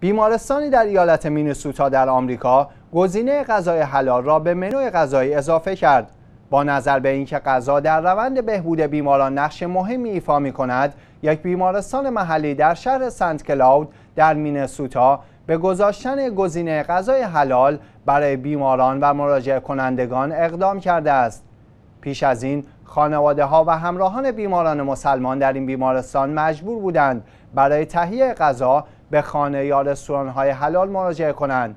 بیمارستانی در ایالت مینسوتا در آمریکا گزینه غذای حلال را به منوی غذایی اضافه کرد با نظر به اینکه غذا در روند بهبود بیماران نقش مهمی ایفا می کند یک بیمارستان محلی در شهر سنت کلاود در مینسوتا به گذاشتن گزینه غذای حلال برای بیماران و مراجع کنندگان اقدام کرده است پیش از این خانواده ها و همراهان بیماران مسلمان در این بیمارستان مجبور بودند برای تهیه غذا به خانه یا رستوران های حلال مراجعه کنند.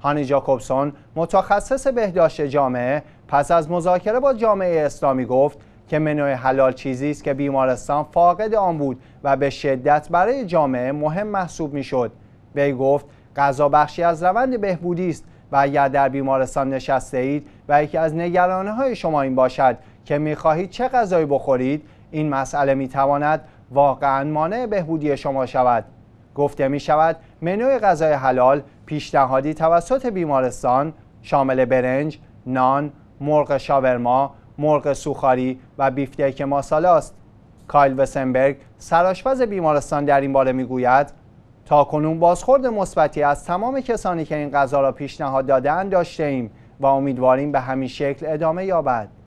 هانی جاکوبسون متخصص بهداشت جامعه پس از مذاکره با جامعه اسلامی گفت که منوی حلال چیزی است که بیمارستان فاقد آن بود و به شدت برای جامعه مهم محسوب میشد وی گفت غذا بخشی از روند بهبودی است و اگر در بیمارستان نشسته اید و یکی از نگرانه های شما این باشد که میخواهید چه غذایی بخورید این مسئله میتواند واقعا مانع بهبودی شما شود گفته می شود منوی غذای حلال پیشنهادی توسط بیمارستان شامل برنج، نان، مرغ شاورما، مرغ سوخاری و بیفتیک ماساله است. کایل وسنبرگ سرآشپز بیمارستان در این باره گوید تا کنون بازخورد مثبتی از تمام کسانی که این غذا را پیشنهاد دادن داشته ایم و امیدواریم به همین شکل ادامه یابد.